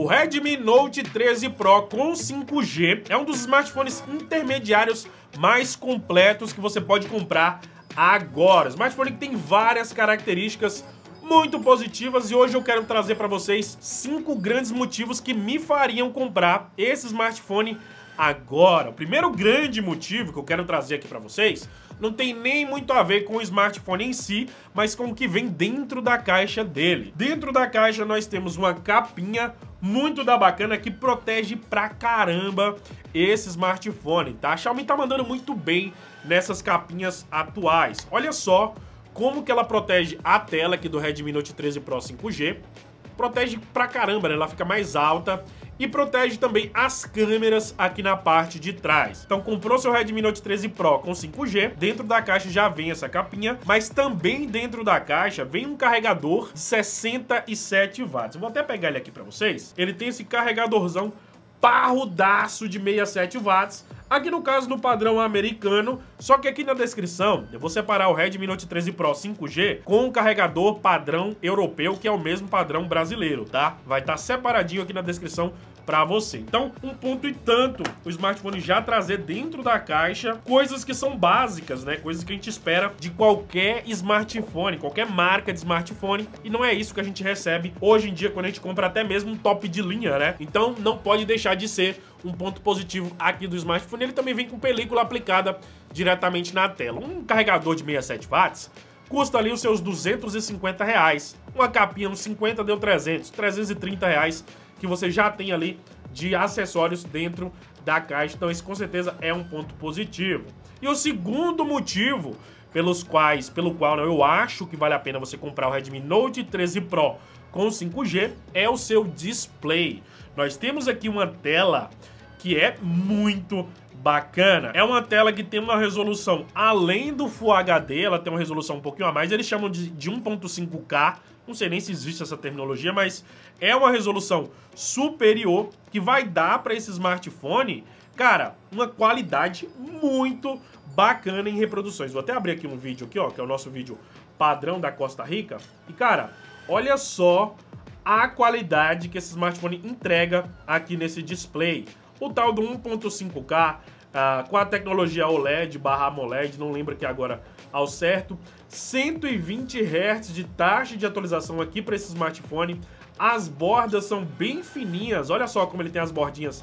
O Redmi Note 13 Pro com 5G é um dos smartphones intermediários mais completos que você pode comprar agora. O smartphone que tem várias características muito positivas e hoje eu quero trazer para vocês cinco grandes motivos que me fariam comprar esse smartphone agora. O primeiro grande motivo que eu quero trazer aqui para vocês não tem nem muito a ver com o smartphone em si, mas com o que vem dentro da caixa dele. Dentro da caixa nós temos uma capinha muito da bacana que protege pra caramba esse smartphone, tá? A Xiaomi tá mandando muito bem nessas capinhas atuais. Olha só como que ela protege a tela aqui do Redmi Note 13 Pro 5G. Protege pra caramba, né? Ela fica mais alta e protege também as câmeras aqui na parte de trás. Então comprou seu Redmi Note 13 Pro com 5G, dentro da caixa já vem essa capinha, mas também dentro da caixa vem um carregador de 67 watts. Eu vou até pegar ele aqui para vocês. Ele tem esse carregadorzão parrudaço de 67 watts, Aqui no caso do padrão americano, só que aqui na descrição eu vou separar o Redmi Note 13 Pro 5G com o carregador padrão europeu, que é o mesmo padrão brasileiro, tá? Vai estar tá separadinho aqui na descrição para você. Então, um ponto e tanto o smartphone já trazer dentro da caixa coisas que são básicas, né? Coisas que a gente espera de qualquer smartphone, qualquer marca de smartphone, e não é isso que a gente recebe hoje em dia quando a gente compra até mesmo um top de linha, né? Então, não pode deixar de ser um ponto positivo aqui do smartphone. Ele também vem com película aplicada diretamente na tela. Um carregador de 67 watts custa ali os seus 250 reais. Uma capinha uns 50 deu 300, 330 reais que você já tem ali de acessórios dentro da caixa. Então isso com certeza é um ponto positivo. E o segundo motivo pelos quais, pelo qual né, eu acho que vale a pena você comprar o Redmi Note 13 Pro com 5G é o seu display. Nós temos aqui uma tela que é muito bacana. É uma tela que tem uma resolução além do Full HD, ela tem uma resolução um pouquinho a mais, eles chamam de, de 1.5K, não sei nem se existe essa terminologia, mas é uma resolução superior que vai dar para esse smartphone, cara, uma qualidade muito bacana em reproduções. Vou até abrir aqui um vídeo aqui, ó, que é o nosso vídeo padrão da Costa Rica. E, cara, Olha só a qualidade que esse smartphone entrega aqui nesse display. O tal do 1.5K ah, com a tecnologia OLED barra AMOLED, não lembro aqui agora ao certo, 120 Hz de taxa de atualização aqui para esse smartphone. As bordas são bem fininhas, olha só como ele tem as bordinhas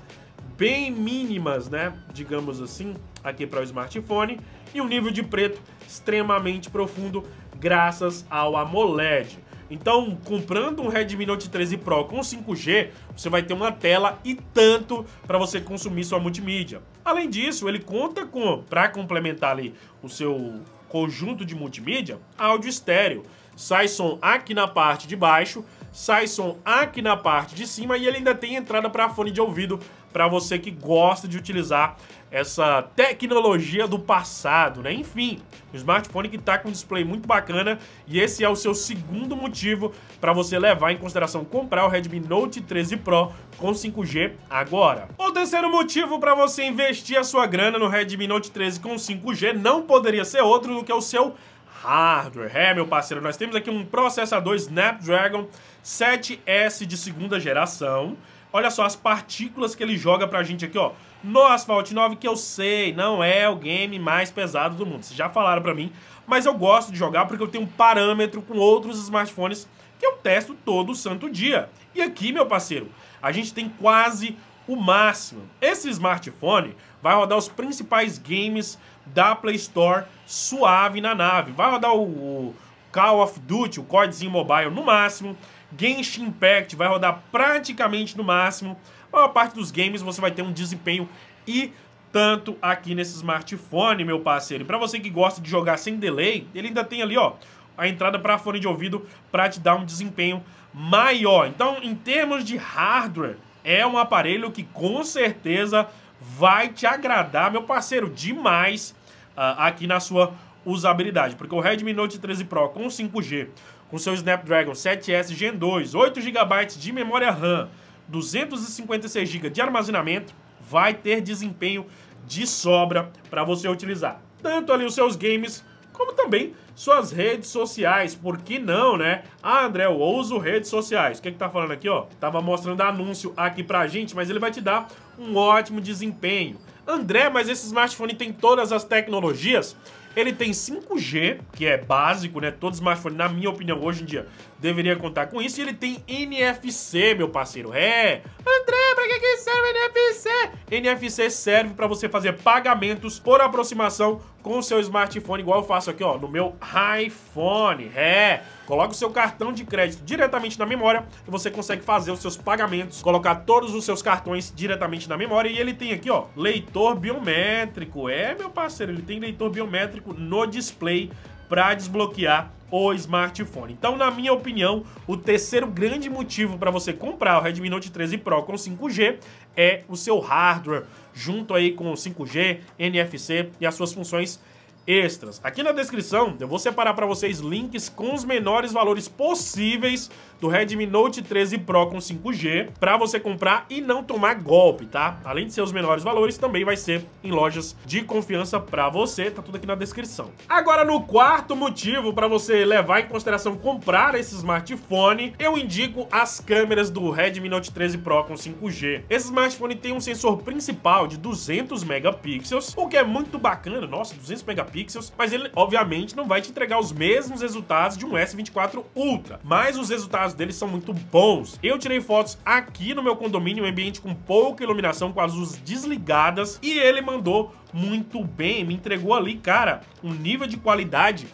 bem mínimas, né, digamos assim, aqui para o smartphone. E um nível de preto extremamente profundo graças ao AMOLED. Então, comprando um Redmi Note 13 Pro com 5G, você vai ter uma tela e tanto para você consumir sua multimídia. Além disso, ele conta com, para complementar ali o seu conjunto de multimídia, áudio estéreo. Sai som aqui na parte de baixo, sai som aqui na parte de cima e ele ainda tem entrada para fone de ouvido para você que gosta de utilizar essa tecnologia do passado, né? Enfim, um smartphone que está com um display muito bacana e esse é o seu segundo motivo para você levar em consideração comprar o Redmi Note 13 Pro com 5G agora. O terceiro motivo para você investir a sua grana no Redmi Note 13 com 5G não poderia ser outro do que o seu hardware. É, meu parceiro, nós temos aqui um processador Snapdragon 7S de segunda geração, Olha só as partículas que ele joga pra gente aqui, ó. No Asphalt 9, que eu sei, não é o game mais pesado do mundo. Vocês já falaram pra mim, mas eu gosto de jogar porque eu tenho um parâmetro com outros smartphones que eu testo todo santo dia. E aqui, meu parceiro, a gente tem quase o máximo. Esse smartphone vai rodar os principais games da Play Store suave na nave. Vai rodar o, o Call of Duty, o CODzinho mobile no máximo. Genshin Impact vai rodar praticamente no máximo. A maior parte dos games você vai ter um desempenho e tanto aqui nesse smartphone, meu parceiro. E para você que gosta de jogar sem delay, ele ainda tem ali, ó, a entrada para fone de ouvido para te dar um desempenho maior. Então, em termos de hardware, é um aparelho que com certeza vai te agradar, meu parceiro, demais uh, aqui na sua usabilidade, porque o Redmi Note 13 Pro com 5G, com seu Snapdragon 7S Gen 2, 8 GB de memória RAM, 256 GB de armazenamento, vai ter desempenho de sobra para você utilizar. Tanto ali os seus games, como também suas redes sociais. Por que não, né? Ah, André, eu uso redes sociais. O que, é que tá falando aqui, ó? Tava mostrando anúncio aqui pra gente, mas ele vai te dar um ótimo desempenho. André, mas esse smartphone tem todas as tecnologias? Ele tem 5G, que é básico, né? Todo smartphone, na minha opinião, hoje em dia, deveria contar com isso. E ele tem NFC, meu parceiro. É, André, pra que, que serve NFC? NFC serve para você fazer pagamentos por aproximação com o seu smartphone, igual eu faço aqui, ó, no meu iPhone. É, coloca o seu cartão de crédito diretamente na memória e você consegue fazer os seus pagamentos, colocar todos os seus cartões diretamente na memória e ele tem aqui, ó, leitor biométrico. É, meu parceiro, ele tem leitor biométrico no display para desbloquear o smartphone. Então, na minha opinião, o terceiro grande motivo para você comprar o Redmi Note 13 Pro com 5G é o seu hardware, junto aí com o 5G, NFC e as suas funções extras. Aqui na descrição eu vou separar para vocês links com os menores valores possíveis do Redmi Note 13 Pro com 5G para você comprar e não tomar golpe, tá? Além de ser os menores valores, também vai ser em lojas de confiança para você, tá tudo aqui na descrição. Agora no quarto motivo para você levar em consideração comprar esse smartphone, eu indico as câmeras do Redmi Note 13 Pro com 5G. Esse smartphone tem um sensor principal de 200 megapixels, o que é muito bacana, nossa, 200 megapixels, mas ele obviamente não vai te entregar os mesmos resultados de um S24 Ultra, mas os resultados deles são muito bons. Eu tirei fotos aqui no meu condomínio, um ambiente com pouca iluminação, com as luzes desligadas, e ele mandou muito bem, me entregou ali, cara, um nível de qualidade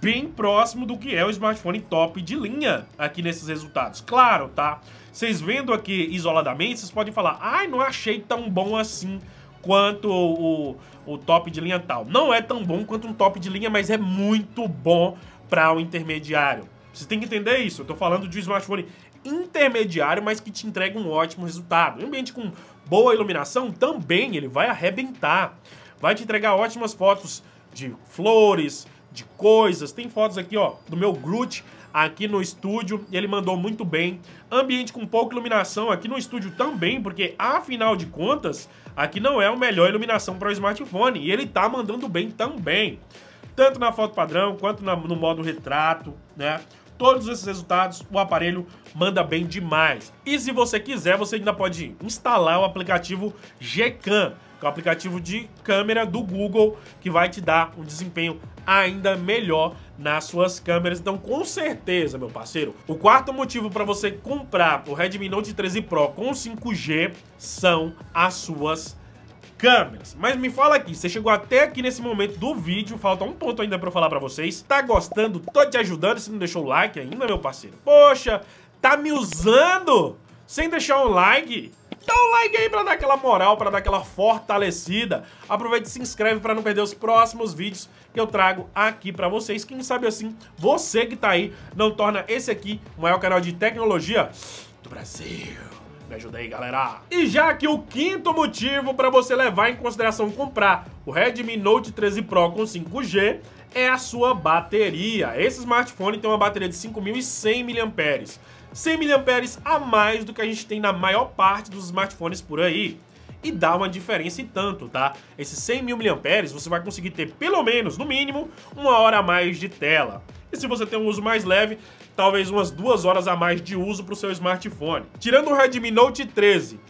bem próximo do que é o smartphone top de linha aqui nesses resultados. Claro, tá? Vocês vendo aqui isoladamente, vocês podem falar, ai, não achei tão bom assim quanto o, o, o top de linha tal. Não é tão bom quanto um top de linha, mas é muito bom para o um intermediário. Você tem que entender isso. Eu tô falando de um smartphone intermediário, mas que te entrega um ótimo resultado. Um ambiente com boa iluminação também, ele vai arrebentar. Vai te entregar ótimas fotos de flores, de coisas. Tem fotos aqui, ó, do meu Groot aqui no estúdio, ele mandou muito bem. Ambiente com pouca iluminação aqui no estúdio também, porque afinal de contas, aqui não é a melhor iluminação para o smartphone e ele tá mandando bem também. Tanto na foto padrão quanto na, no modo retrato, né? todos esses resultados, o aparelho manda bem demais. E se você quiser, você ainda pode instalar o aplicativo Gcam, que é o aplicativo de câmera do Google, que vai te dar um desempenho ainda melhor nas suas câmeras. Então, com certeza, meu parceiro, o quarto motivo para você comprar o Redmi Note 13 Pro com 5G são as suas câmeras. Mas me fala aqui, você chegou até aqui nesse momento do vídeo, falta um ponto ainda pra eu falar pra vocês. Tá gostando? Tô te ajudando, se não deixou o like ainda, meu parceiro. Poxa, tá me usando sem deixar um like? Dá um like aí pra dar aquela moral, pra dar aquela fortalecida. Aproveita e se inscreve pra não perder os próximos vídeos que eu trago aqui pra vocês. Quem sabe assim, você que tá aí, não torna esse aqui o maior canal de tecnologia do Brasil. Me ajuda aí, galera. E já que o quinto motivo para você levar em consideração comprar o Redmi Note 13 Pro com 5G é a sua bateria. Esse smartphone tem uma bateria de 5.100 mAh. 100 mAh a mais do que a gente tem na maior parte dos smartphones por aí. E dá uma diferença e tanto, tá? Esses 100 mil mAh você vai conseguir ter pelo menos, no mínimo, uma hora a mais de tela. E se você tem um uso mais leve, talvez umas duas horas a mais de uso para o seu smartphone. Tirando o Redmi Note 13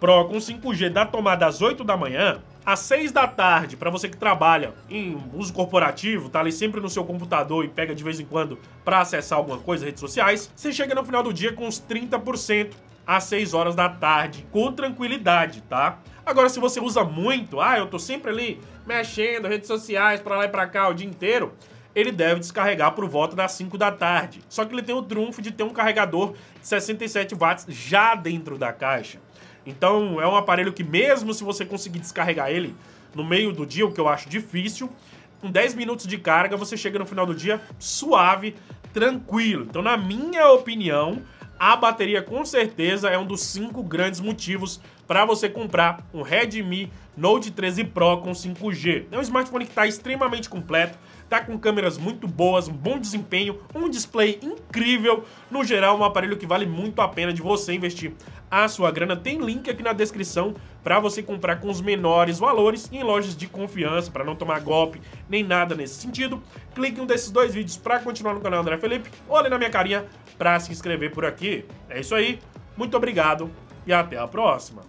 Pro com 5G da tomada às 8 da manhã, às 6 da tarde, para você que trabalha em uso corporativo, tá ali sempre no seu computador e pega de vez em quando para acessar alguma coisa, redes sociais, você chega no final do dia com uns 30% às 6 horas da tarde, com tranquilidade, tá? Agora, se você usa muito, ah, eu tô sempre ali mexendo, redes sociais, para lá e pra cá o dia inteiro, ele deve descarregar por volta das 5 da tarde. Só que ele tem o trunfo de ter um carregador de 67 watts já dentro da caixa. Então é um aparelho que mesmo se você conseguir descarregar ele no meio do dia, o que eu acho difícil, com 10 minutos de carga você chega no final do dia suave, tranquilo. Então na minha opinião, a bateria com certeza é um dos cinco grandes motivos para você comprar um Redmi Note 13 Pro com 5G. É um smartphone que está extremamente completo, tá com câmeras muito boas, um bom desempenho, um display incrível. No geral, um aparelho que vale muito a pena de você investir a sua grana. Tem link aqui na descrição para você comprar com os menores valores em lojas de confiança, para não tomar golpe nem nada nesse sentido. Clique em um desses dois vídeos para continuar no canal André Felipe, ou ali na minha carinha para se inscrever por aqui. É isso aí, muito obrigado e até a próxima.